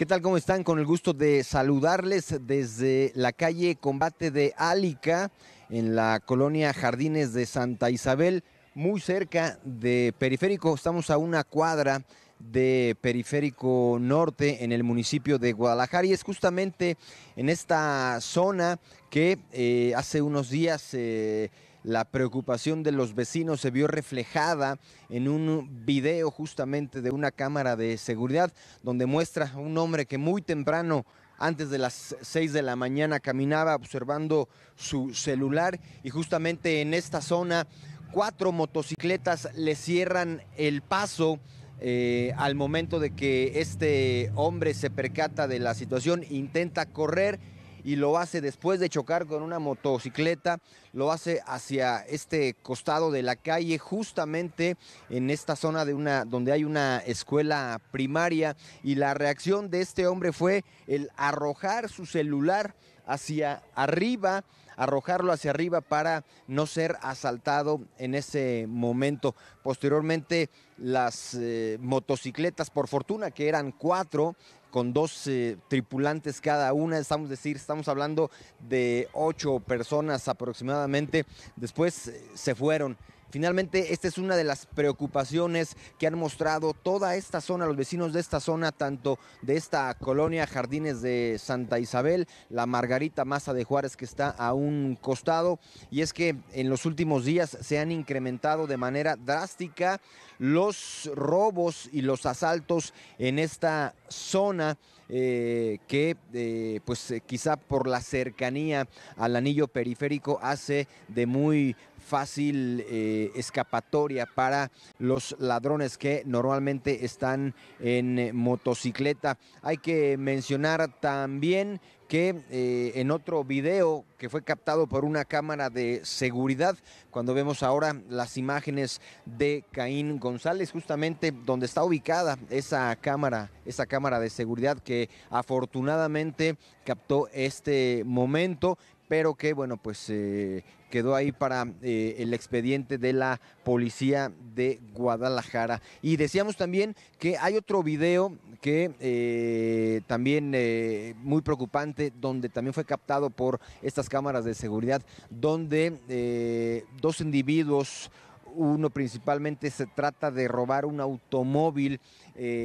¿Qué tal? ¿Cómo están? Con el gusto de saludarles desde la calle Combate de Álica, en la colonia Jardines de Santa Isabel, muy cerca de Periférico. Estamos a una cuadra de Periférico Norte en el municipio de Guadalajara y es justamente en esta zona que eh, hace unos días... Eh, la preocupación de los vecinos se vio reflejada en un video justamente de una cámara de seguridad donde muestra a un hombre que muy temprano antes de las 6 de la mañana caminaba observando su celular y justamente en esta zona cuatro motocicletas le cierran el paso. Eh, al momento de que este hombre se percata de la situación, intenta correr y lo hace después de chocar con una motocicleta, lo hace hacia este costado de la calle, justamente en esta zona de una, donde hay una escuela primaria y la reacción de este hombre fue el arrojar su celular hacia arriba, arrojarlo hacia arriba para no ser asaltado en ese momento. Posteriormente las eh, motocicletas, por fortuna que eran cuatro, con dos eh, tripulantes cada una, estamos, decir, estamos hablando de ocho personas aproximadamente. Después eh, se fueron. Finalmente, esta es una de las preocupaciones que han mostrado toda esta zona, los vecinos de esta zona, tanto de esta colonia Jardines de Santa Isabel, la Margarita Maza de Juárez que está a un costado, y es que en los últimos días se han incrementado de manera drástica los robos y los asaltos en esta zona. Eh, que eh, pues eh, quizá por la cercanía al anillo periférico hace de muy fácil eh, escapatoria para los ladrones que normalmente están en motocicleta. Hay que mencionar también que eh, en otro video que fue captado por una cámara de seguridad, cuando vemos ahora las imágenes de Caín González, justamente donde está ubicada esa cámara, esa cámara de seguridad que afortunadamente captó este momento, pero que bueno, pues eh, quedó ahí para eh, el expediente de la policía de Guadalajara. Y decíamos también que hay otro video que eh, también eh, muy preocupante, donde también fue captado por estas cámaras de seguridad, donde dos individuos uno principalmente se trata de robar un automóvil,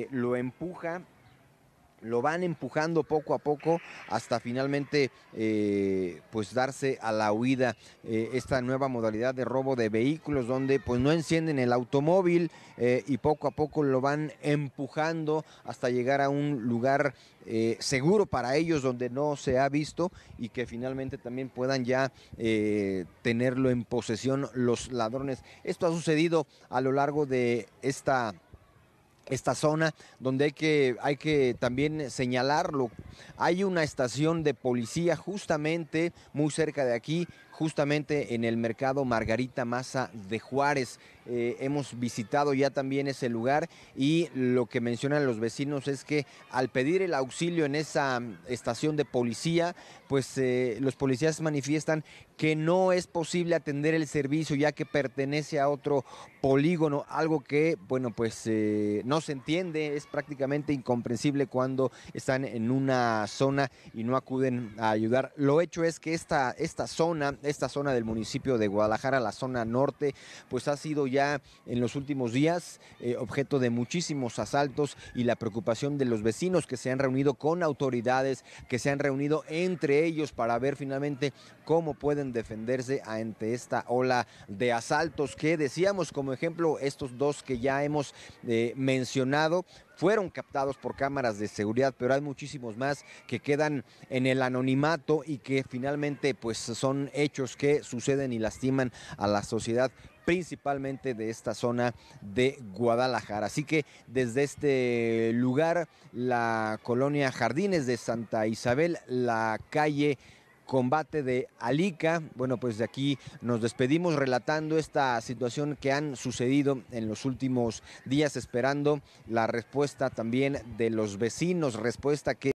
lo empuja lo van empujando poco a poco hasta finalmente eh, pues darse a la huida eh, esta nueva modalidad de robo de vehículos donde pues no encienden el automóvil eh, y poco a poco lo van empujando hasta llegar a un lugar seguro para ellos donde no se ha visto y que finalmente también puedan ya tenerlo en posesión los ladrones. Esto ha sucedido a lo largo de esta esta zona donde hay que, también señalarlo. Hay una estación de policía justamente muy cerca de aquí, justamente en el mercado Margarita Maza de Juárez. Eh, hemos visitado ya también ese lugar y lo que mencionan los vecinos es que al pedir el auxilio en esa estación de policía, pues eh, los policías manifiestan que no es posible atender el servicio ya que pertenece a otro polígono, algo que, bueno, pues eh, no no se entiende, es prácticamente incomprensible cuando están en una zona y no acuden a ayudar. Lo hecho es que esta, esta zona, esta zona del municipio de Guadalajara, la zona norte, pues ha sido ya en los últimos días eh, objeto de muchísimos asaltos y la preocupación de los vecinos que se han reunido con autoridades, que se han reunido entre ellos para ver finalmente cómo pueden defenderse ante esta ola de asaltos que decíamos como ejemplo estos dos que ya hemos mencionado eh, fueron captados por cámaras de seguridad, pero hay muchísimos más que quedan en el anonimato y que finalmente pues son hechos que suceden y lastiman a la sociedad principalmente de esta zona de Guadalajara. Así que desde este lugar, la colonia Jardines de Santa Isabel, la calle combate de Alica. Bueno, pues de aquí nos despedimos relatando esta situación que han sucedido en los últimos días, esperando la respuesta también de los vecinos, respuesta que...